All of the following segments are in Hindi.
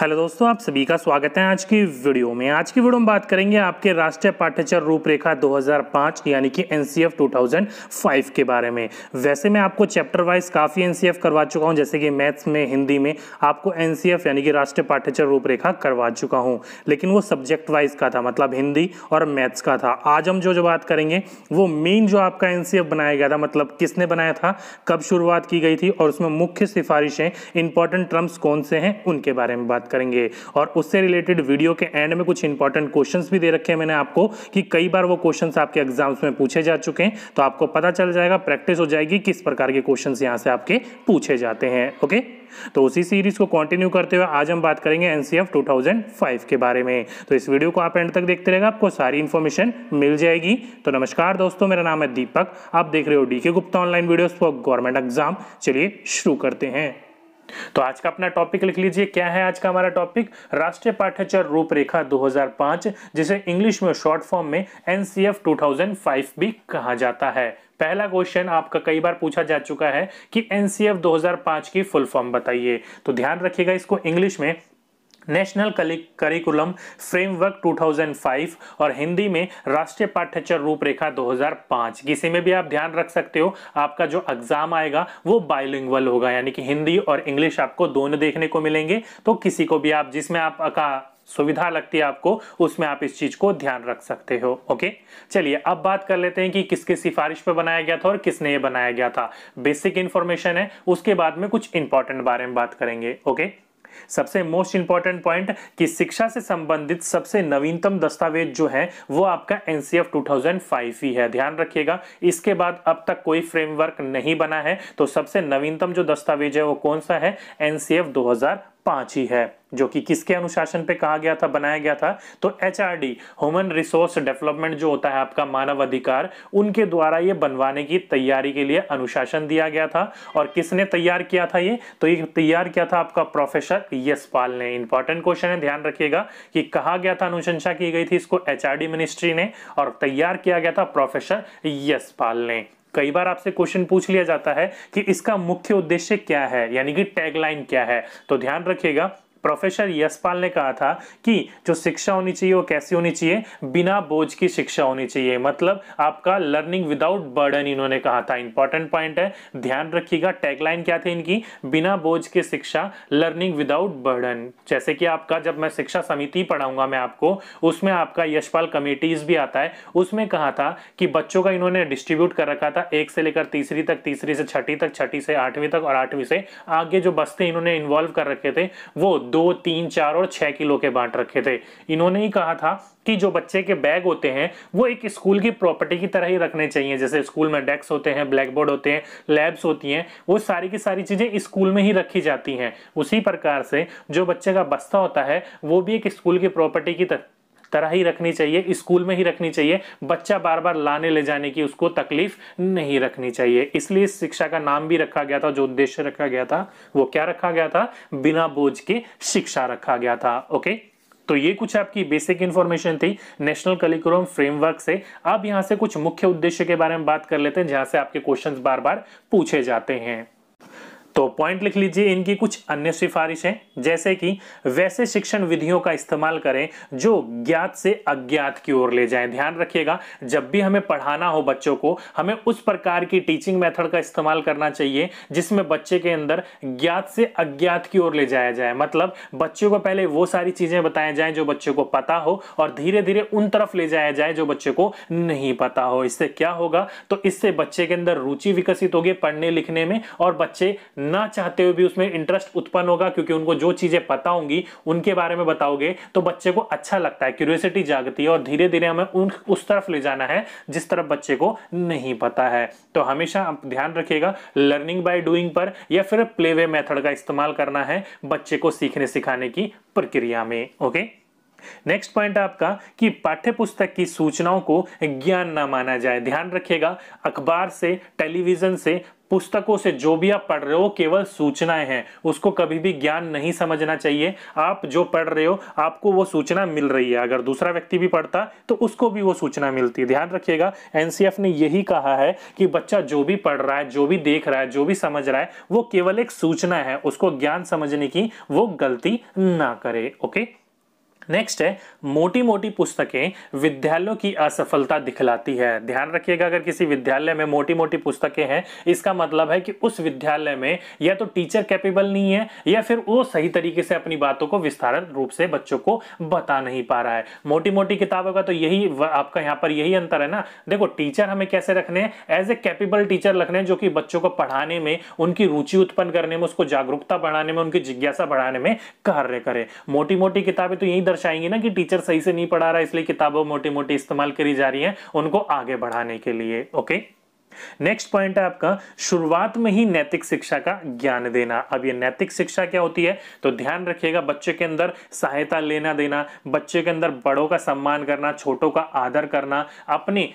हेलो दोस्तों आप सभी का स्वागत है आज की वीडियो में आज की वीडियो में बात करेंगे आपके राष्ट्रीय पाठ्यचर रूपरेखा 2005 यानी कि एनसीएफ 2005 के बारे में वैसे मैं आपको चैप्टर वाइज काफ़ी एनसीएफ करवा चुका हूं जैसे कि मैथ्स में हिंदी में आपको एनसीएफ यानी कि राष्ट्रीय पाठ्यचर रूपरेखा करवा चुका हूँ लेकिन वो सब्जेक्ट वाइज का था मतलब हिंदी और मैथ्स का था आज हम जो जो बात करेंगे वो मेन जो आपका एन बनाया गया था मतलब किसने बनाया था कब शुरुआत की गई थी और उसमें मुख्य सिफारिशें इंपॉर्टेंट टर्म्स कौन से हैं उनके बारे में बात करेंगे और उससे रिलेटेड वीडियो के एंड में कुछ इंपॉर्टेंट क्वेश्चन भी दे रखे हैं मैंने आपको कि कई बार वो क्वेश्चन आपके एग्जाम्स में पूछे जा चुके हैं तो आपको पता चल जाएगा प्रैक्टिस हो जाएगी किस प्रकार के क्वेश्चन यहाँ से आपके पूछे जाते हैं ओके तो उसी सीरीज को कंटिन्यू करते हुए आज हम बात करेंगे एनसीएफ 2005 के बारे में तो इस वीडियो को आप एंड तक देखते रहेगा आपको सारी इंफॉर्मेशन मिल जाएगी तो नमस्कार दोस्तों मेरा नाम है दीपक आप देख रहे हो DK Gupta online videos for government exam चलिए शुरू करते हैं तो आज का अपना टॉपिक लिख लीजिए क्या है आज का हमारा टॉपिक राष्ट्रीय पाठ्यचर रूपरेखा 2005 जिसे इंग्लिश में शॉर्ट फॉर्म में एनसीएफ 2005 भी कहा जाता है पहला क्वेश्चन आपका कई बार पूछा जा चुका है कि एनसीएफ 2005 की फुल फॉर्म बताइए तो ध्यान रखिएगा इसको इंग्लिश में नेशनल करिकुलम फ्रेमवर्क 2005 और हिंदी में राष्ट्रीय पाठ्यचर रूपरेखा 2005 किसी में भी आप ध्यान रख सकते हो आपका जो एग्जाम आएगा वो बायोलिंगल होगा यानी कि हिंदी और इंग्लिश आपको दोनों देखने को मिलेंगे तो किसी को भी आप जिसमें आप का सुविधा लगती है आपको उसमें आप इस चीज को ध्यान रख सकते हो ओके चलिए अब बात कर लेते हैं कि किसके सिफारिश पर बनाया गया था और किसने ये बनाया गया था बेसिक इन्फॉर्मेशन है उसके बाद में कुछ इंपॉर्टेंट बारे में बात करेंगे ओके सबसे मोस्ट इंपॉर्टेंट पॉइंट कि शिक्षा से संबंधित सबसे नवीनतम दस्तावेज जो है वो आपका एनसीएफ 2005 ही है ध्यान रखिएगा इसके बाद अब तक कोई फ्रेमवर्क नहीं बना है तो सबसे नवीनतम जो दस्तावेज है वो कौन सा है एनसीएफ पांच ही है जो कि किसके अनुशासन पे कहा गया था बनाया गया था तो एच ह्यूमन रिसोर्स डेवलपमेंट जो होता है आपका मानव अधिकार उनके द्वारा ये बनवाने की तैयारी के लिए अनुशासन दिया गया था और किसने तैयार किया था ये तो ये तैयार किया था आपका प्रोफेसर यशपाल ने इंपॉर्टेंट क्वेश्चन है ध्यान रखिएगा कि कहा गया था अनुशंसा की गई थी इसको एच मिनिस्ट्री ने और तैयार किया गया था प्रोफेसर यशपाल ने कई बार आपसे क्वेश्चन पूछ लिया जाता है कि इसका मुख्य उद्देश्य क्या है यानी कि टैगलाइन क्या है तो ध्यान रखिएगा प्रोफेसर यशपाल ने कहा था कि जो शिक्षा होनी चाहिए वो कैसी होनी चाहिए बिना बोझ की शिक्षा होनी चाहिए मतलब आपका लर्निंग विदाउट बर्डन इन्होंने कहा था इंपॉर्टेंट पॉइंट है ध्यान रखिएगा टैगलाइन क्या थी इनकी बिना बोझ की शिक्षा लर्निंग विदाउट बर्डन जैसे कि आपका जब मैं शिक्षा समिति पढ़ाऊंगा मैं आपको उसमें आपका यशपाल कमेटीज भी आता है उसमें कहा था कि बच्चों का इन्होंने डिस्ट्रीब्यूट कर रखा था एक से लेकर तीसरी तक तीसरी से छठी तक छठी से आठवीं तक और आठवीं से आगे जो बस्ते इन्होंने इन्वॉल्व कर रखे थे वो दो तीन चार और छह किलो के बांट रखे थे इन्होंने ही कहा था कि जो बच्चे के बैग होते हैं वो एक स्कूल की प्रॉपर्टी की तरह ही रखने चाहिए जैसे स्कूल में डेस्क होते हैं ब्लैक बोर्ड होते हैं लैब्स होती हैं वो सारी की सारी चीज़ें स्कूल में ही रखी जाती हैं उसी प्रकार से जो बच्चे का बस्ता होता है वो भी एक स्कूल की प्रॉपर्टी की तरह तरह ही रखनी चाहिए स्कूल में ही रखनी चाहिए बच्चा बार बार लाने ले जाने की उसको तकलीफ नहीं रखनी चाहिए इसलिए इस शिक्षा का नाम भी रखा गया था जो उद्देश्य रखा गया था वो क्या रखा गया था बिना बोझ के शिक्षा रखा गया था ओके तो ये कुछ आपकी बेसिक इन्फॉर्मेशन थी नेशनल करिकुलम फ्रेमवर्क से अब यहाँ से कुछ मुख्य उद्देश्य के बारे में बात कर लेते हैं जहाँ से आपके क्वेश्चंस बार बार पूछे जाते हैं तो पॉइंट लिख लीजिए इनकी कुछ अन्य सिफारिशें जैसे कि वैसे शिक्षण विधियों का इस्तेमाल करें जो ज्ञात से अज्ञात की ओर ले जाएं ध्यान रखिएगा जब भी हमें पढ़ाना हो बच्चों को हमें उस प्रकार की टीचिंग मेथड का इस्तेमाल करना चाहिए जिसमें बच्चे के अंदर ज्ञात से अज्ञात की ओर ले जाया जाए मतलब बच्चों को पहले वो सारी चीज़ें बताई जाए जो बच्चों को पता हो और धीरे धीरे उन तरफ ले जाया जाए जो बच्चे को नहीं पता हो इससे क्या होगा तो इससे बच्चे के अंदर रुचि विकसित होगी पढ़ने लिखने में और बच्चे ना चाहते हुए भी उसमें इंटरेस्ट उत्पन्न होगा क्योंकि उनको जो चीज़ें पता होंगी उनके बारे में बताओगे तो बच्चे को अच्छा लगता है क्यूरियोसिटी जागती है और धीरे धीरे हमें उन उस तरफ ले जाना है जिस तरफ बच्चे को नहीं पता है तो हमेशा आप ध्यान रखिएगा लर्निंग बाय डूइंग पर या फिर प्ले वे मेथड का इस्तेमाल करना है बच्चे को सीखने सिखाने की प्रक्रिया में ओके नेक्स्ट पॉइंट आपका कि पाठ्य पुस्तक की सूचनाओं को ज्ञान ना माना जाए ध्यान रखिएगा अखबार से टेलीविजन से पुस्तकों से जो भी आप पढ़ रहे हो केवल सूचनाएं हैं उसको कभी भी ज्ञान नहीं समझना चाहिए आप जो पढ़ रहे हो आपको वो सूचना मिल रही है अगर दूसरा व्यक्ति भी पढ़ता तो उसको भी वो सूचना मिलती है ध्यान रखिएगा एनसीएफ ने यही कहा है कि बच्चा जो भी पढ़ रहा है जो भी देख रहा है जो भी समझ रहा है वो केवल एक सूचना है उसको ज्ञान समझने की वो गलती ना करे ओके नेक्स्ट है मोटी मोटी पुस्तकें विद्यालयों की असफलता दिखलाती है ध्यान रखिएगा अगर किसी विद्यालय में मोटी मोटी पुस्तकें हैं इसका मतलब है कि उस विद्यालय में या तो टीचर कैपेबल नहीं है या फिर वो सही तरीके से अपनी बातों को विस्तार रूप से बच्चों को बता नहीं पा रहा है मोटी मोटी किताबों का तो यही आपका यहाँ पर यही अंतर है ना देखो टीचर हमें कैसे रखने हैं एज ए कैपेबल टीचर रखने जो कि बच्चों को पढ़ाने में उनकी रुचि उत्पन्न करने में उसको जागरूकता बढ़ाने में उनकी जिज्ञासा बढ़ाने में कार्य करे मोटी मोटी किताबें तो यही दर्शाएंगी ना कि टीचर सही से नहीं पढ़ा रहा इसलिए किताबों मोटी मोटी इस्तेमाल करी जा रही है उनको आगे बढ़ाने के लिए ओके नेक्स्ट पॉइंट है आपका शुरुआत में ही नैतिक शिक्षा का ज्ञान देना अब ये नैतिक शिक्षा क्या होती है तो ध्यान रखिएगा बच्चे के अंदर सहायता लेना देना बच्चे के अंदर बड़ों का सम्मान करना छोटों का आदर करना अपनी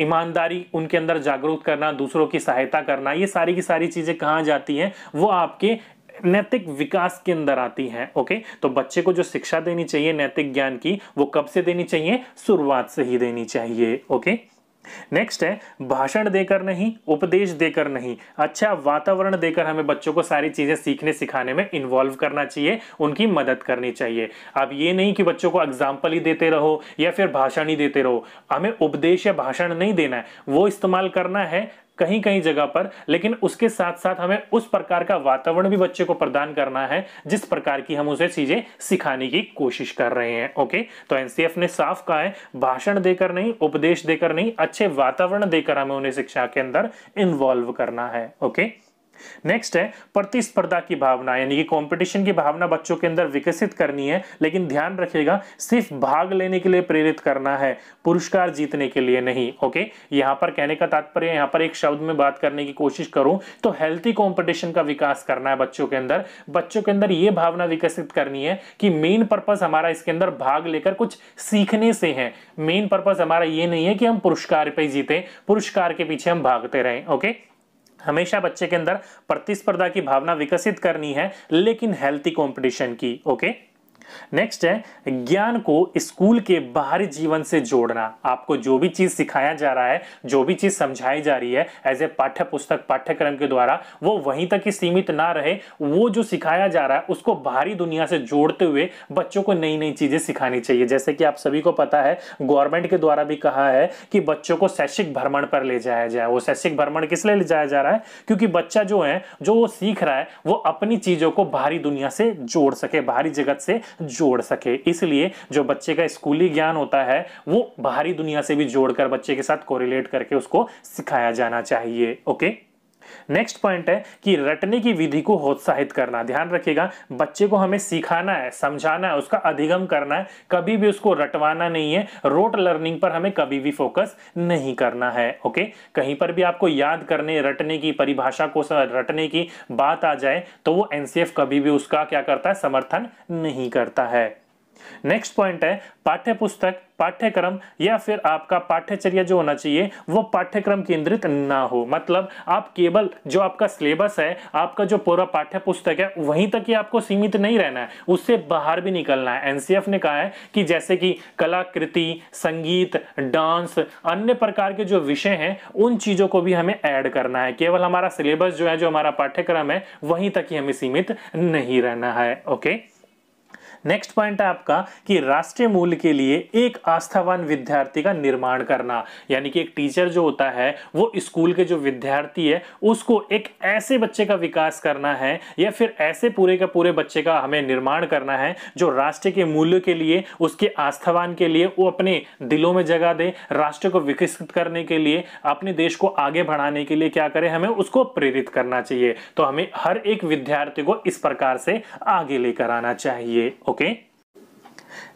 ईमानदारी उनके अंदर जागरूक करना दूसरों की सहायता करना ये सारी की सारी चीज़ें कहाँ जाती हैं वो आपके नैतिक विकास के अंदर आती है ओके तो बच्चे को जो शिक्षा देनी चाहिए नैतिक ज्ञान की वो कब से देनी चाहिए शुरुआत से ही देनी चाहिए ओके नेक्स्ट है भाषण देकर नहीं उपदेश देकर नहीं अच्छा वातावरण देकर हमें बच्चों को सारी चीज़ें सीखने सिखाने में इन्वॉल्व करना चाहिए उनकी मदद करनी चाहिए अब ये नहीं कि बच्चों को एग्जाम्पल ही देते रहो या फिर भाषण ही देते रहो हमें उपदेश या भाषण नहीं देना है वो इस्तेमाल करना है कहीं कहीं जगह पर लेकिन उसके साथ साथ हमें उस प्रकार का वातावरण भी बच्चे को प्रदान करना है जिस प्रकार की हम उसे चीजें सिखाने की कोशिश कर रहे हैं ओके तो एनसीएफ ने साफ कहा है भाषण देकर नहीं उपदेश देकर नहीं अच्छे वातावरण देकर हमें उन्हें शिक्षा के अंदर इन्वॉल्व करना है ओके नेक्स्ट है प्रतिस्पर्धा की भावना यानी कि कंपटीशन की भावना बच्चों के अंदर विकसित करनी है लेकिन ध्यान रखिएगा सिर्फ भाग लेने के लिए प्रेरित करना है पुरस्कार जीतने के लिए नहीं ओके यहां पर कहने का तात्पर्य यहां पर एक शब्द में बात करने की कोशिश करूं तो हेल्थी कॉम्पिटिशन का विकास करना है बच्चों के अंदर बच्चों के अंदर यह भावना विकसित करनी है कि मेन पर्पज हमारा इसके अंदर भाग लेकर कुछ सीखने से है मेन पर्पज हमारा ये नहीं है कि हम पुरस्कार पर जीते पुरस्कार के पीछे हम भागते रहे ओके okay? हमेशा बच्चे के अंदर प्रतिस्पर्धा की भावना विकसित करनी है लेकिन हेल्थी कंपटीशन की ओके नेक्स्ट है ज्ञान को स्कूल के बाहरी जीवन से जोड़ना आपको जो भी चीज़ सिखाया जा रहा है जो भी चीज़ समझाई जा रही है एज ए पाठ्य पुस्तक पाठ्यक्रम के द्वारा वो वहीं तक ही सीमित ना रहे वो जो सिखाया जा रहा है उसको बाहरी दुनिया से जोड़ते हुए बच्चों को नई नई चीज़ें सिखानी चाहिए जैसे कि आप सभी को पता है गवर्नमेंट के द्वारा भी कहा है कि बच्चों को शैक्षिक भ्रमण पर ले जाया जाए वो शैक्षिक भ्रमण किस लिए ले जाया जा रहा है क्योंकि बच्चा जो है जो वो सीख रहा है वो अपनी चीज़ों को बाहरी दुनिया से जोड़ सके बाहरी जगत से जोड़ सके इसलिए जो बच्चे का स्कूली ज्ञान होता है वो बाहरी दुनिया से भी जोड़कर बच्चे के साथ कोरिलेट करके उसको सिखाया जाना चाहिए ओके नेक्स्ट पॉइंट है कि रटने की विधि को प्रोत्साहित करना ध्यान रखिएगा बच्चे को हमें सिखाना है समझाना है उसका अधिगम करना है कभी भी उसको रटवाना नहीं है रोट लर्निंग पर हमें कभी भी फोकस नहीं करना है ओके कहीं पर भी आपको याद करने रटने की परिभाषा को रटने की बात आ जाए तो वो एनसीएफ कभी भी उसका क्या करता है समर्थन नहीं करता है नेक्स्ट पॉइंट है पाठ्य पुस्तक पाठ्यक्रम या फिर आपका पाठ्यचर्या जो होना चाहिए वो पाठ्यक्रम केंद्रित ना हो मतलब आप केवल जो आपका सिलेबस है आपका जो पूरा पाठ्य पुस्तक है वहीं तक ही आपको सीमित नहीं रहना है उससे बाहर भी निकलना है एनसीएफ ने कहा है कि जैसे कि कलाकृति संगीत डांस अन्य प्रकार के जो विषय हैं उन चीज़ों को भी हमें ऐड करना है केवल हमारा सिलेबस जो है जो हमारा पाठ्यक्रम है वहीं तक ही हमें सीमित नहीं रहना है ओके okay? नेक्स्ट पॉइंट है आपका कि राष्ट्रीय मूल्य के लिए एक आस्थावान विद्यार्थी का निर्माण करना यानी कि एक टीचर जो होता है वो स्कूल के जो विद्यार्थी है उसको एक ऐसे बच्चे का विकास करना है या फिर ऐसे पूरे का पूरे बच्चे का हमें निर्माण करना है जो राष्ट्र के मूल्य के लिए उसके आस्थावान के लिए वो अपने दिलों में जगह दे राष्ट्र को विकसित करने के लिए अपने देश को आगे बढ़ाने के लिए क्या करें हमें उसको प्रेरित करना चाहिए तो हमें हर एक विद्यार्थी को इस प्रकार से आगे लेकर आना चाहिए ओके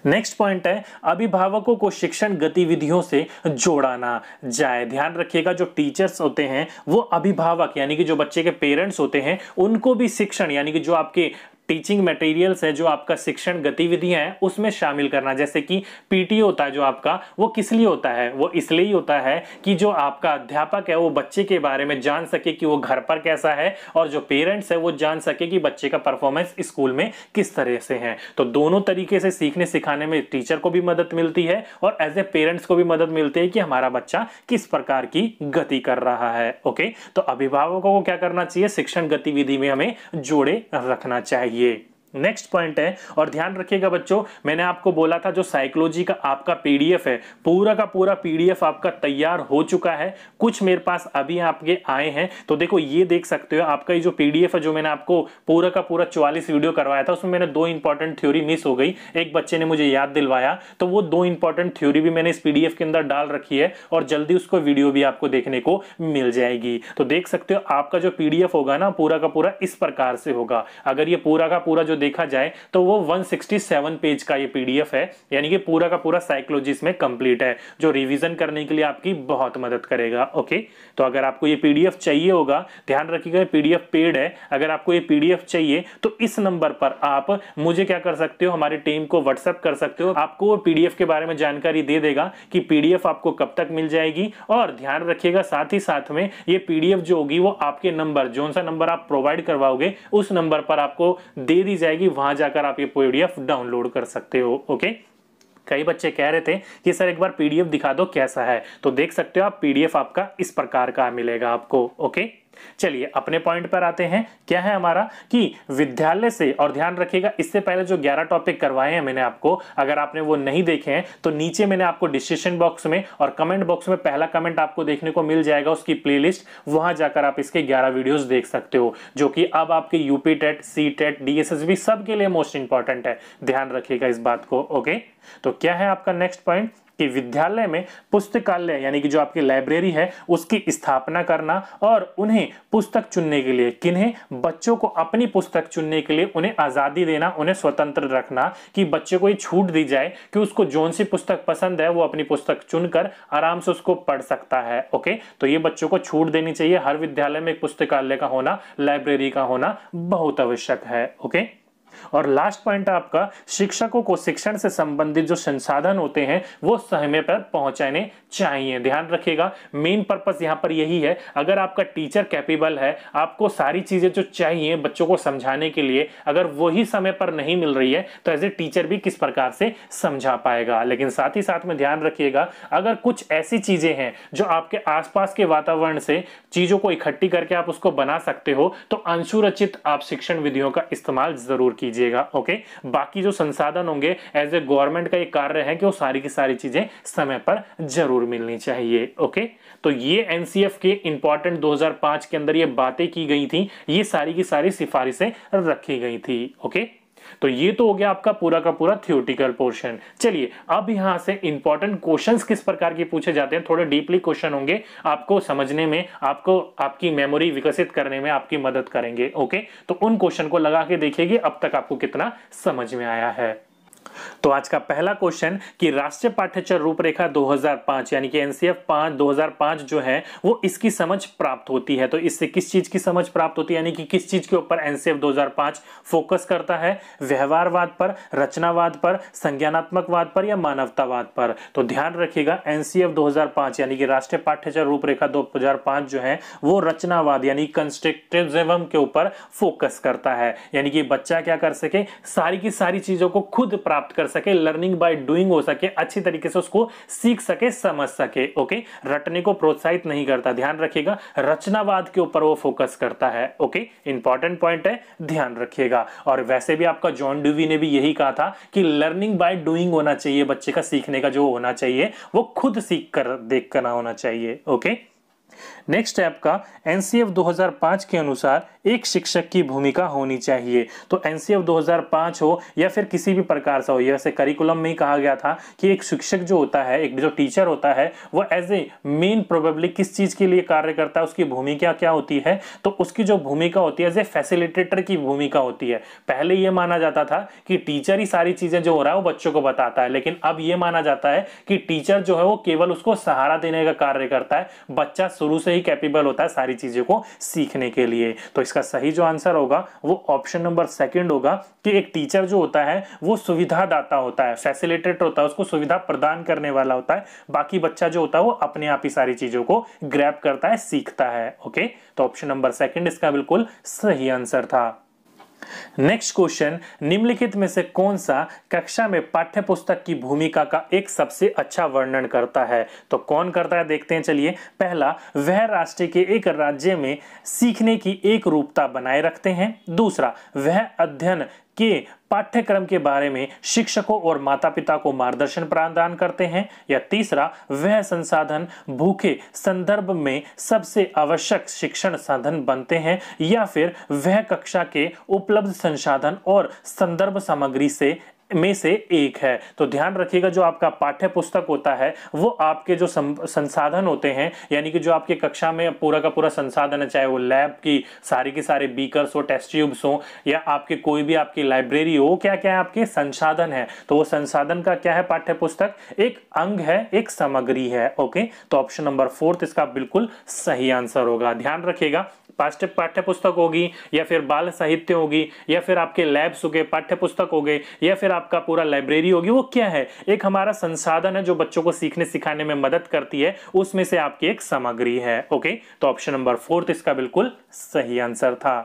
नेक्स्ट पॉइंट है अभिभावकों को शिक्षण गतिविधियों से जोड़ाना जाए ध्यान रखिएगा जो टीचर्स होते हैं वो अभिभावक यानी कि जो बच्चे के पेरेंट्स होते हैं उनको भी शिक्षण यानी कि जो आपके टीचिंग मटेरियल्स है जो आपका शिक्षण गतिविधियां हैं उसमें शामिल करना जैसे कि पीटी होता है जो आपका वो किस लिए होता है वो इसलिए ही होता है कि जो आपका अध्यापक है वो बच्चे के बारे में जान सके कि वो घर पर कैसा है और जो पेरेंट्स है वो जान सके कि बच्चे का परफॉर्मेंस स्कूल में किस तरह से है तो दोनों तरीके से सीखने सिखाने में टीचर को भी मदद मिलती है और एज ए पेरेंट्स को भी मदद मिलती है कि हमारा बच्चा किस प्रकार की गति कर रहा है ओके तो अभिभावकों को क्या करना चाहिए शिक्षण गतिविधि में हमें जोड़े रखना चाहिए ye नेक्स्ट पॉइंट है और ध्यान रखिएगा बच्चों मैंने आपको बोला था जो साइकोलॉजी का आपका पीडीएफ है पूरा का पूरा पीडीएफ आपका तैयार हो चुका है कुछ मेरे पास अभी आपके आए हैं तो देखो ये देख सकते हो आपका ये जो पीडीएफ है जो मैंने आपको पूरा का पूरा चौवालीस वीडियो करवाया था उसमें मैंने दो इंपॉर्टेंट थ्योरी मिस हो गई एक बच्चे ने मुझे याद दिलवाया तो वो दो इंपॉर्टेंट थ्योरी भी मैंने इस पी के अंदर डाल रखी है और जल्दी उसको वीडियो भी आपको देखने को मिल जाएगी तो देख सकते हो आपका जो पी होगा ना पूरा का पूरा इस प्रकार से होगा अगर ये पूरा का पूरा जो देखा जाए तो वो 167 पेज का ये पीडीएफ है यानी कि पूरा का पूरा साइकोलॉजी इसमें कंप्लीट है जो रिवीजन करने के लिए आपकी बहुत मदद करेगा ओके तो अगर आपको ये पीडीएफ चाहिए होगा ध्यान रखिएगा पीडीएफ पेड है अगर आपको ये पीडीएफ चाहिए तो इस नंबर पर आप मुझे क्या कर सकते हो हमारी टीम को व्हाट्सअप कर सकते हो आपको वो पीडीएफ के बारे में जानकारी दे देगा कि पीडीएफ आपको कब तक मिल जाएगी और ध्यान रखिएगा साथ ही साथ में ये पीडीएफ जो होगी वो आपके नंबर जो सा नंबर आप प्रोवाइड करवाओगे उस नंबर पर आपको दे दी जाएगी जाएगी वहां जाकर आप ये पीडीएफ डाउनलोड कर सकते हो ओके कई बच्चे कह रहे थे कि सर एक बार पीडीएफ दिखा दो कैसा है तो देख सकते हो आप पीडीएफ आपका इस प्रकार का मिलेगा आपको ओके चलिए अपने पॉइंट पर आते हैं क्या है हमारा कि विद्यालय से और ध्यान रखिएगा इससे पहले जो 11 टॉपिक करवाए हैं मैंने आपको अगर आपने वो नहीं देखे हैं तो नीचे मैंने आपको डिस्क्रिप्शन बॉक्स में और कमेंट बॉक्स में पहला कमेंट आपको देखने को मिल जाएगा उसकी प्लेलिस्ट वहां जाकर आप इसके ग्यारह वीडियोज देख सकते हो जो कि अब आपके UP TET C TET DSSB सबके लिए मोस्ट इंपॉर्टेंट है ध्यान रखिएगा इस बात को ओके तो क्या है आपका नेक्स्ट पॉइंट कि विद्यालय में पुस्तकालय यानी कि जो आपकी लाइब्रेरी है उसकी स्थापना करना और उन्हें पुस्तक चुनने के लिए किन्हें बच्चों को अपनी पुस्तक चुनने के लिए उन्हें आज़ादी देना उन्हें स्वतंत्र रखना कि बच्चे को ये छूट दी जाए कि उसको जौन सी पुस्तक पसंद है वो अपनी पुस्तक चुनकर आराम से उसको पढ़ सकता है ओके तो ये बच्चों को छूट देनी चाहिए हर विद्यालय में एक पुस्तकालय का होना लाइब्रेरी का होना बहुत आवश्यक है ओके और लास्ट पॉइंट आपका शिक्षकों को शिक्षण से संबंधित जो संसाधन होते हैं वो समय पर पहुंचाने चाहिए ध्यान रखिएगा मेन पर्पस यहां पर यही है अगर आपका टीचर कैपेबल है आपको सारी चीज़ें जो चाहिए बच्चों को समझाने के लिए अगर वही समय पर नहीं मिल रही है तो एज ए टीचर भी किस प्रकार से समझा पाएगा लेकिन साथ ही साथ में ध्यान रखिएगा अगर कुछ ऐसी चीज़ें हैं जो आपके आसपास के वातावरण से चीज़ों को इकट्ठी करके आप उसको बना सकते हो तो अंशुरचित आप शिक्षण विधियों का इस्तेमाल ज़रूर कीजिए कीजिएगा ओके बाकी जो संसाधन होंगे एज ए गवर्नमेंट का ये कार्य है कि वो सारी की सारी चीजें समय पर जरूर मिलनी चाहिए ओके तो ये एनसीएफ के इंपॉर्टेंट 2005 के अंदर ये बातें की गई थी ये सारी की सारी सिफारिशें रखी गई थी ओके तो ये तो हो गया आपका पूरा का पूरा थियोटिकल पोर्शन चलिए अब यहां से इंपॉर्टेंट क्वेश्चंस किस प्रकार के पूछे जाते हैं थोड़े डीपली क्वेश्चन होंगे आपको समझने में आपको आपकी मेमोरी विकसित करने में आपकी मदद करेंगे ओके तो उन क्वेश्चन को लगा के देखिएगी अब तक आपको कितना समझ में आया है तो आज का पहला क्वेश्चन कि राष्ट्रीय पाठ्यचर रूपरेखा 2005 यानी कि एनसीएफ 5 2005 जो है वो इसकी समझ प्राप्त होती है तो इससे किस चीज की समझ प्राप्त होती है यानी कि किस चीज के ऊपर एनसीएफ 2005 फोकस करता है व्यवहारवाद पर रचनावाद पर संज्ञानात्मकवाद पर या मानवतावाद पर तो ध्यान रखिएगा एनसीएफ दो यानी कि राष्ट्रीय पाठ्यचर रूपरेखा दो जो है वो रचनावाद यानी कंस्ट्रक्टिविज्म के ऊपर फोकस करता है यानी कि बच्चा क्या कर सके सारी की सारी चीजों को खुद प्राप्त प्राप्त कर सके लर्निंग बाय डूइंग हो सके अच्छी तरीके से उसको सीख सके समझ सके ओके रटने को प्रोत्साहित नहीं करता ध्यान रखिएगा रचनावाद के ऊपर वो फोकस करता है ओके इंपॉर्टेंट पॉइंट है ध्यान रखिएगा और वैसे भी आपका जॉन डूवी ने भी यही कहा था कि लर्निंग बाय डूइंग होना चाहिए बच्चे का सीखने का जो होना चाहिए वो खुद सीख कर देख करना होना चाहिए ओके नेक्स्ट है आपका एनसीएफ 2005 के अनुसार एक शिक्षक की भूमिका होनी चाहिए तो एन 2005 हो या फिर किसी भी प्रकार से हो जैसे करिकुलम में ही कहा गया था कि एक शिक्षक जो होता है एक जो टीचर होता है वह एज ए मेन प्रोबेबली किस चीज़ के लिए कार्य करता है उसकी भूमिका क्या होती है तो उसकी जो भूमिका होती है एज ए फैसिलिटेटर की भूमिका होती है पहले यह माना जाता था कि टीचर ही सारी चीज़ें जो हो रहा है वो बच्चों को बताता है लेकिन अब यह माना जाता है कि टीचर जो है वो केवल उसको सहारा देने का कार्य करता है बच्चा शुरू से ही कैपेबल होता है सारी चीज़ों को सीखने के लिए तो इसका इसका सही जो आंसर होगा वो ऑप्शन नंबर सेकंड होगा कि एक टीचर जो होता है वो सुविधादाता होता है फैसिलिटेटर होता है उसको सुविधा प्रदान करने वाला होता है बाकी बच्चा जो होता है वो अपने आप ही सारी चीजों को ग्रैप करता है सीखता है ओके तो ऑप्शन नंबर सेकेंड इसका बिल्कुल सही आंसर था नेक्स्ट क्वेश्चन निम्नलिखित में से कौन सा कक्षा में पाठ्य पुस्तक की भूमिका का एक सबसे अच्छा वर्णन करता है तो कौन करता है देखते हैं चलिए पहला वह राष्ट्र के एक राज्य में सीखने की एक रूपता बनाए रखते हैं दूसरा वह अध्ययन के पाठ्यक्रम के बारे में शिक्षकों और माता पिता को मार्गदर्शन प्रदान करते हैं या तीसरा वह संसाधन भूखे संदर्भ में सबसे आवश्यक शिक्षण साधन बनते हैं या फिर वह कक्षा के उपलब्ध संसाधन और संदर्भ सामग्री से में से एक है तो ध्यान रखिएगा जो आपका पाठ्य पुस्तक होता है वो आपके जो संसाधन होते हैं यानी कि जो आपके कक्षा में पूरा का पूरा संसाधन है चाहे वो लैब की सारी के सारे बीकर्स हो टेस्ट ट्यूब्स हो या आपके कोई भी आपकी लाइब्रेरी हो क्या क्या है आपके संसाधन है तो वो संसाधन का क्या है पाठ्य पुस्तक एक अंग है एक सामग्री है ओके तो ऑप्शन नंबर फोर्थ इसका बिल्कुल सही आंसर होगा ध्यान रखिएगा पाठ्य पाठ्यपुस्तक पुस्तक होगी या फिर बाल साहित्य होगी या फिर आपके लैब्स हो गए पाठ्य पुस्तक हो गए या फिर आपका पूरा लाइब्रेरी होगी वो क्या है एक हमारा संसाधन है जो बच्चों को सीखने सिखाने में मदद करती है उसमें से आपकी एक सामग्री है ओके तो ऑप्शन नंबर फोर्थ इसका बिल्कुल सही आंसर था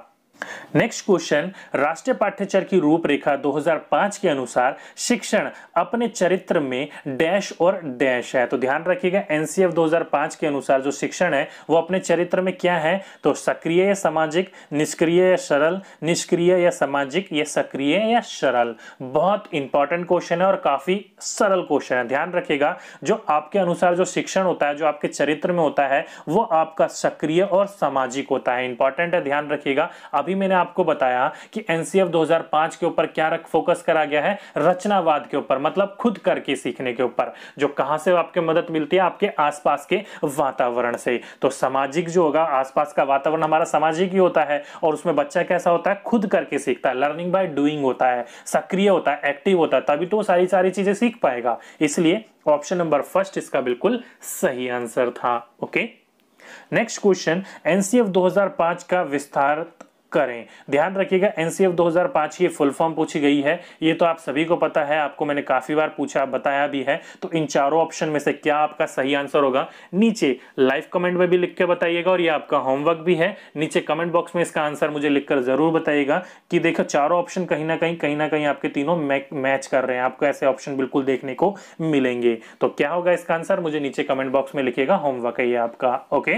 नेक्स्ट क्वेश्चन राष्ट्रीय पाठ्यचर की रूपरेखा 2005 के अनुसार शिक्षण अपने चरित्र में डैश और डैश है तो ध्यान रखिएगा एनसीएफ 2005 के अनुसार जो शिक्षण है वो अपने चरित्र में क्या है तो सक्रिय या सामाजिक निष्क्रिय या सरल निष्क्रिय या सामाजिक या सक्रिय या सरल बहुत इंपॉर्टेंट क्वेश्चन है और काफी सरल क्वेश्चन है ध्यान रखिएगा जो आपके अनुसार जो शिक्षण होता है जो आपके चरित्र में होता है वो आपका सक्रिय और सामाजिक होता है इंपॉर्टेंट है ध्यान रखिएगा अभी अभी मैंने आपको बताया कि एनसीएफ 2005 के ऊपर क्या रख फोकस करा गया है रचनावाद के ऊपर मतलब खुद करके सीखने के ऊपर जो कहां से आपके मदद मिलती है आपके आसपास के वातावरण से तो सामाजिक जो होगा आसपास का वातावरण हमारा सामाजिक ही होता है और उसमें बच्चा कैसा होता है खुद करके सीखता है लर्निंग बाय डूइंग होता है सक्रिय होता है एक्टिव होता है तभी तो सारी सारी चीजें सीख पाएगा इसलिए ऑप्शन नंबर फर्स्ट इसका बिल्कुल सही आंसर था ओके नेक्स्ट क्वेश्चन एनसीएफ 2005 का विस्तार करें ध्यान रखिएगा एनसीएफ 2005 ये फुल फॉर्म पूछी गई है ये तो आप सभी को पता है आपको मैंने काफी बार पूछा बताया भी है तो इन चारों ऑप्शन में से क्या आपका सही आंसर होगा नीचे लाइव कमेंट में भी लिख के बताइएगा और ये आपका होमवर्क भी है नीचे कमेंट बॉक्स में इसका आंसर मुझे लिखकर जरूर बताइएगा कि देखो चारों ऑप्शन कहीं ना कहीं कहीं ना कहीं आपके तीनों मैच कर रहे हैं आपको ऐसे ऑप्शन बिल्कुल देखने को मिलेंगे तो क्या होगा इसका आंसर मुझे नीचे कमेंट बॉक्स में लिखिएगा होमवर्क है ये आपका ओके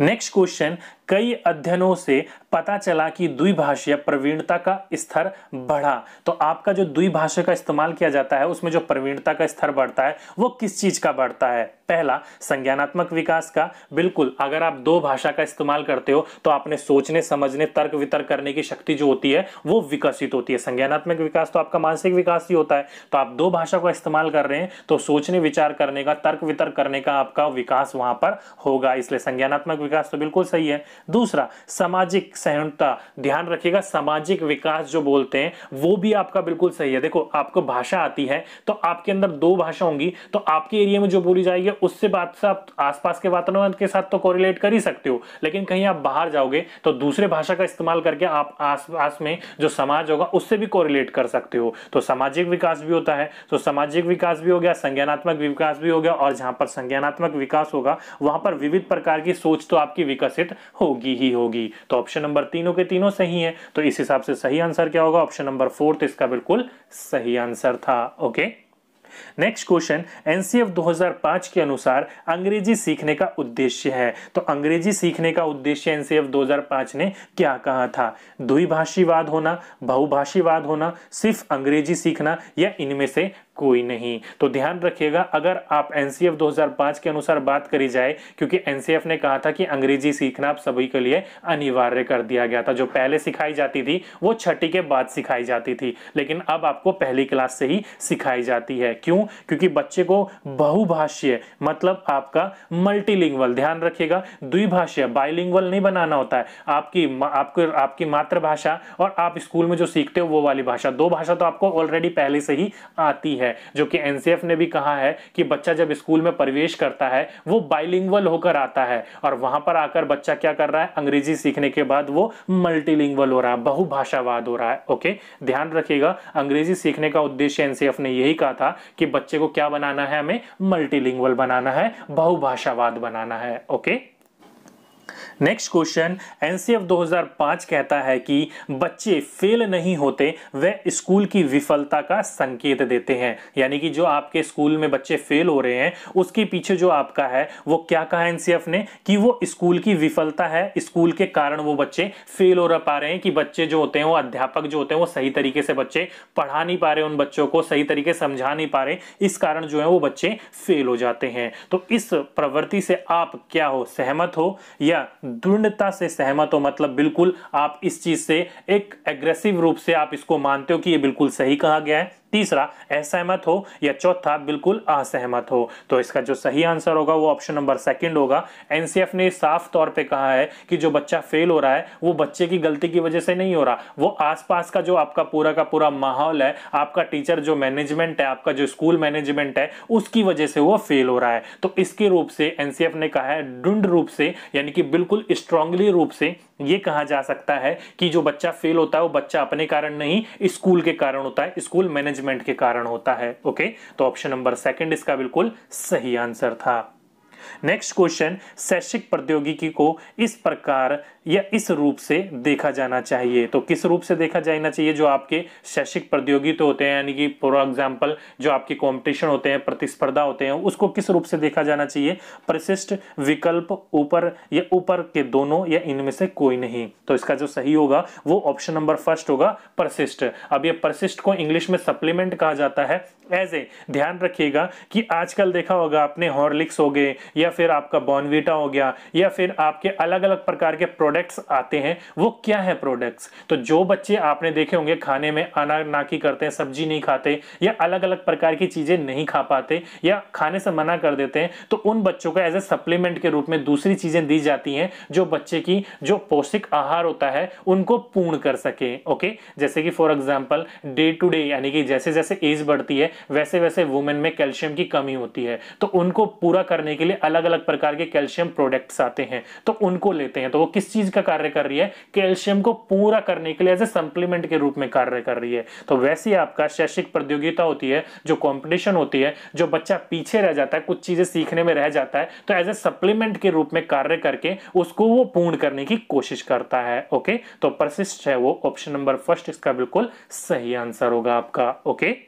नेक्स्ट क्वेश्चन कई अध्ययनों से पता चला कि द्विभाषीय प्रवीणता का स्तर बढ़ा तो आपका जो द्विभाषा का इस्तेमाल किया जाता है उसमें जो प्रवीणता का स्तर बढ़ता है वो किस चीज का बढ़ता है पहला संज्ञानात्मक विकास का बिल्कुल अगर आप दो भाषा का इस्तेमाल करते हो तो आपने सोचने समझने तर्क वितर्क करने की शक्ति जो होती है वो विकसित होती है संज्ञानात्मक विकास तो आपका मानसिक विकास ही होता है तो आप दो भाषा का इस्तेमाल कर रहे हैं तो सोचने विचार करने का तर्क वितर्क करने का आपका विकास वहां पर होगा इसलिए संज्ञानात्मक विकास तो बिल्कुल सही है दूसरा सामाजिक सहनता ध्यान रखिएगा सामाजिक विकास जो बोलते हैं वो भी आपका बिल्कुल सही है देखो आपको भाषा आती है तो आपके अंदर दो भाषा होंगी तो आपके एरिया में जो बोली जाएगी उससे बात से आप आसपास के वातावरण के साथ तो कोरिलेट कर ही सकते हो लेकिन कहीं आप बाहर जाओगे तो दूसरे भाषा का इस्तेमाल करके आप आसपास में जो समाज होगा उससे भी कोरिलेट कर सकते हो तो सामाजिक विकास भी होता है तो सामाजिक विकास भी हो गया संज्ञानात्मक विकास भी हो गया और जहां पर संज्ञानात्मक विकास होगा वहां पर विविध प्रकार की सोच तो आपकी विकसित होगी ही होगी तो ऑप्शन नंबर तीनों के तीनों सही हैं तो इस हिसाब से सही आंसर क्या होगा ऑप्शन नंबर फोर्थ इसका बिल्कुल सही आंसर था ओके नेक्स्ट क्वेश्चन एनसीएफ 2005 के अनुसार अंग्रेजी सीखने का उद्देश्य है तो अंग्रेजी सीखने का उद्देश्य एनसीएफ 2005 ने क्या कहा था द्विभाषीवाद होना बहुभाषीवाद होना सिर्फ अंग्रेजी सीखना या इनमें से कोई नहीं तो ध्यान रखिएगा अगर आप एनसीएफ 2005 के अनुसार बात करी जाए क्योंकि एनसीएफ ने कहा था कि अंग्रेजी सीखना आप सभी के लिए अनिवार्य कर दिया गया था जो पहले सिखाई जाती थी वो छठी के बाद सिखाई जाती थी लेकिन अब आपको पहली क्लास से ही सिखाई जाती है क्यों क्योंकि बच्चे को बहुभाष्य मतलब आपका मल्टीलिंगवल ध्यान रखिएगा द्विभाष्य बाइलिंगवल नहीं बनाना होता है आपकी आपको आपकी मातृभाषा और आप स्कूल में जो सीखते हो वो वाली भाषा दो भाषा तो आपको ऑलरेडी पहले से ही आती है है जो कि एनसीएफ ने भी कहा है कि बच्चा जब स्कूल में प्रवेश करता है वो बाइलिंगल होकर आता है और वहां पर आकर बच्चा क्या कर रहा है अंग्रेजी सीखने के बाद वो मल्टीलिंगल हो रहा है बहुभाषावाद हो रहा है ओके ध्यान रखिएगा अंग्रेजी सीखने का उद्देश्य एनसीएफ ने यही कहा था कि बच्चे को क्या बनाना है हमें मल्टीलिंगल बनाना है बहुभाषावाद बनाना है okay okay? Next question NCF 2005 कहता है कि बच्चे फेल नहीं होते वे स्कूल की विफलता का संकेत देते हैं यानी कि जो आपके स्कूल में बच्चे फेल हो रहे हैं उसके पीछे जो आपका है वो क्या कहा एनसीएफ ने कि वो स्कूल की विफलता है स्कूल के कारण वो बच्चे फेल हो पा रहे हैं कि बच्चे जो होते हैं वो अध्यापक जो होते हैं वो सही तरीके से बच्चे पढ़ा नहीं पा रहे उन बच्चों को सही तरीके समझा नहीं पा रहे इस कारण जो है वो बच्चे फेल हो जाते हैं तो इस प्रवृत्ति से आप क्या हो सहमत हो या दृढ़ता से सहमत हो मतलब बिल्कुल आप इस चीज से एक एग्रेसिव रूप से आप इसको मानते हो कि ये बिल्कुल सही कहा गया है तीसरा असहमत हो या चौथा बिल्कुल असहमत हो तो इसका जो सही आंसर होगा वो ऑप्शन नंबर सेकंड होगा एनसीएफ ने साफ तौर पे कहा है कि जो बच्चा फेल हो रहा है वो बच्चे की गलती की वजह से नहीं हो रहा वो आसपास का जो आपका पूरा का पूरा माहौल है आपका टीचर जो मैनेजमेंट है आपका जो स्कूल मैनेजमेंट है उसकी वजह से वो फेल हो रहा है तो इसके रूप से एनसीएफ ने कहा है ढूंढ रूप से यानी कि बिल्कुल स्ट्रांगली रूप से ये कहा जा सकता है कि जो बच्चा फेल होता है वो बच्चा अपने कारण नहीं स्कूल के कारण होता है स्कूल मैनेजमेंट के कारण होता है ओके तो ऑप्शन नंबर सेकंड इसका बिल्कुल सही आंसर था नेक्स्ट क्वेश्चन शैक्षिक प्रौद्योगिकी को इस प्रकार या इस रूप से देखा जाना चाहिए तो किस रूप से देखा जाना चाहिए जो आपके शैक्षिक प्रतियोगित तो होते हैं यानी कि फॉर एग्जाम्पल जो आपके कॉम्पिटिशन होते हैं प्रतिस्पर्धा होते हैं उसको किस रूप से देखा जाना चाहिए परिशिष्ट विकल्प ऊपर या ऊपर के दोनों या इनमें से कोई नहीं तो इसका जो सही होगा वो ऑप्शन नंबर फर्स्ट होगा परसिस्ट अब यह परसिस्ट को इंग्लिश में सप्लीमेंट कहा जाता है एज ए ध्यान रखिएगा कि आजकल देखा होगा आपने हॉर्लिक्स हो गए या फिर आपका बॉनविटा हो गया या फिर आपके अलग अलग प्रकार के प्रोडक्ट प्रोडक्ट्स आते हैं वो क्या है प्रोडक्ट्स तो जो बच्चे आपने देखे होंगे खाने में अनानाकी करते हैं सब्जी नहीं खाते या अलग अलग प्रकार की चीज़ें नहीं खा पाते या खाने से मना कर देते हैं तो उन बच्चों को एज ए सप्लीमेंट के रूप में दूसरी चीज़ें दी जाती हैं जो बच्चे की जो पौष्टिक आहार होता है उनको पूर्ण कर सके ओके जैसे कि for example day to day यानी कि जैसे जैसे एज बढ़ती है वैसे वैसे वुमेन में कैल्शियम की कमी होती है तो उनको पूरा करने के लिए अलग अलग प्रकार के कैल्शियम प्रोडक्ट्स आते हैं तो उनको लेते हैं तो वो किस चीज़ चीज का कार्य कर रही है कैल्शियम को पूरा करने के लिए एज ए सप्लीमेंट के रूप में कार्य कर रही है तो वैसे ही आपका शैक्षिक प्रतियोगिता होती है जो कॉम्पिटिशन होती है जो बच्चा पीछे रह जाता है कुछ चीजें सीखने में रह जाता है तो एज ए सप्लीमेंट के रूप में कार्य करके उसको वो पूर्ण करने की कोशिश करता है ओके तो प्रशिष्ट है वो ऑप्शन नंबर फर्स्ट इसका बिल्कुल सही आंसर होगा आपका okay okay?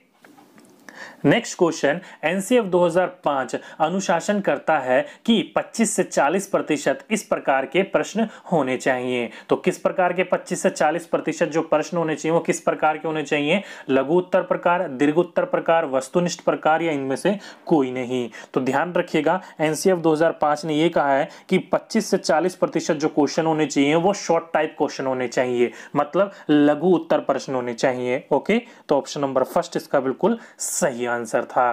Next question NCF 2005 अनुशासन करता है कि 25 से 40 प्रतिशत इस प्रकार के प्रश्न होने चाहिए तो किस प्रकार के 25 से 40 प्रतिशत जो प्रश्न होने चाहिए वो किस प्रकार के होने चाहिए लघु उत्तर प्रकार दीर्घ उत्तर प्रकार वस्तुनिष्ठ प्रकार या इनमें से कोई नहीं तो ध्यान रखिएगा एनसीएफ 2005 ने ये कहा है कि पच्चीस से चालीस जो क्वेश्चन होने चाहिए वो शॉर्ट टाइप क्वेश्चन होने चाहिए मतलब लघु उत्तर प्रश्न होने चाहिए ओके तो ऑप्शन नंबर फर्स्ट इसका बिल्कुल सही सही आंसर था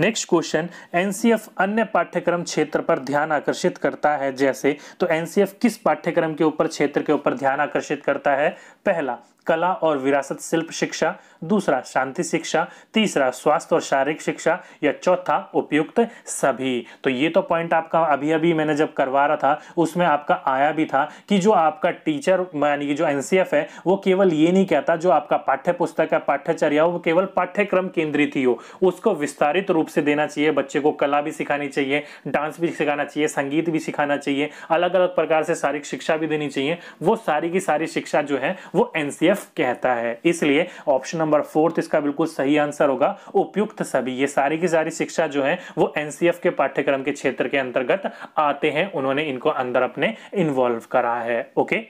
नेक्स्ट क्वेश्चन एनसीएफ अन्य पाठ्यक्रम क्षेत्र पर ध्यान आकर्षित करता है जैसे तो एनसीएफ किस पाठ्यक्रम के ऊपर क्षेत्र के ऊपर ध्यान आकर्षित करता है पहला कला और विरासत शिल्प शिक्षा दूसरा शांति शिक्षा तीसरा स्वास्थ्य और शारीरिक शिक्षा या चौथा उपयुक्त सभी तो ये तो पॉइंट आपका अभी अभी मैंने जब करवा रहा था उसमें आपका आया भी था कि जो आपका टीचर यानी कि जो एन है वो केवल ये नहीं कहता जो आपका पाठ्य पुस्तक है पाठ्यचर्या हो वो केवल पाठ्यक्रम केंद्रित ही हो उसको विस्तारित रूप से देना चाहिए बच्चे को कला भी सिखानी चाहिए डांस भी सिखाना चाहिए संगीत भी सिखाना चाहिए अलग अलग प्रकार से शारीरिक शिक्षा भी देनी चाहिए वो सारी की सारी शिक्षा जो है वो एनसीएफ एफ कहता है इसलिए ऑप्शन नंबर फोर्थ इसका बिल्कुल सही आंसर होगा उपयुक्त सभी ये सारी की सारी शिक्षा जो है वो एनसीएफ के पाठ्यक्रम के क्षेत्र के अंतर्गत आते हैं उन्होंने इनको अंदर अपने इन्वॉल्व करा है ओके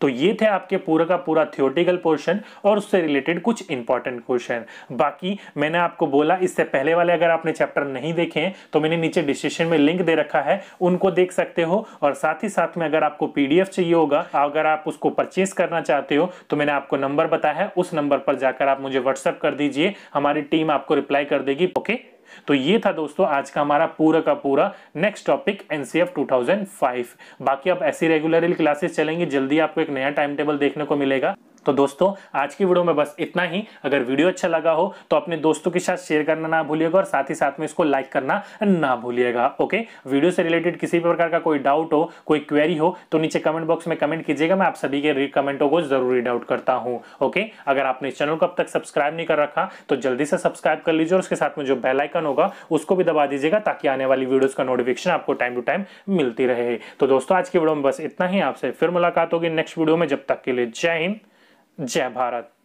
तो ये थे आपके पूरा का पूरा थियोटिकल पोर्शन और उससे रिलेटेड कुछ इंपॉर्टेंट क्वेश्चन बाकी मैंने आपको बोला इससे पहले वाले अगर आपने चैप्टर नहीं देखे हैं तो मैंने नीचे डिस्क्रिप्शन में लिंक दे रखा है उनको देख सकते हो और साथ ही साथ में अगर आपको पीडीएफ चाहिए होगा अगर आप उसको परचेस करना चाहते हो तो मैंने आपको नंबर बताया है उस नंबर पर जाकर आप मुझे व्हाट्सअप कर दीजिए हमारी टीम आपको रिप्लाई कर देगी ओके okay? तो ये था दोस्तों आज का हमारा पूरा का पूरा नेक्स्ट टॉपिक एनसीएफ 2005 बाकी आप ऐसी रेगुलरली क्लासेस चलेंगे जल्दी आपको एक नया टाइम टेबल देखने को मिलेगा तो दोस्तों आज की वीडियो में बस इतना ही अगर वीडियो अच्छा लगा हो तो अपने दोस्तों के साथ शेयर करना ना भूलिएगा और साथ ही साथ में इसको लाइक करना ना भूलिएगा ओके वीडियो से रिलेटेड किसी भी प्रकार का कोई डाउट हो कोई क्वेरी हो तो नीचे कमेंट बॉक्स में कमेंट कीजिएगा मैं आप सभी के कमेंटों को जरूर रीड आउट करता हूँ ओके अगर आपने इस चैनल को अब तक सब्सक्राइब नहीं कर रखा तो जल्दी से सब्सक्राइब कर लीजिए और उसके साथ में जो बेलाइकन होगा उसको भी दबा दीजिएगा ताकि आने वाली वीडियोज का नोटिफिकेशन आपको टाइम टू टाइम मिलती रहे तो दोस्तों आज की वीडियो में बस इतना ही आपसे फिर मुलाकात होगी नेक्स्ट वीडियो में जब तक के लिए जय हिंद जय भारत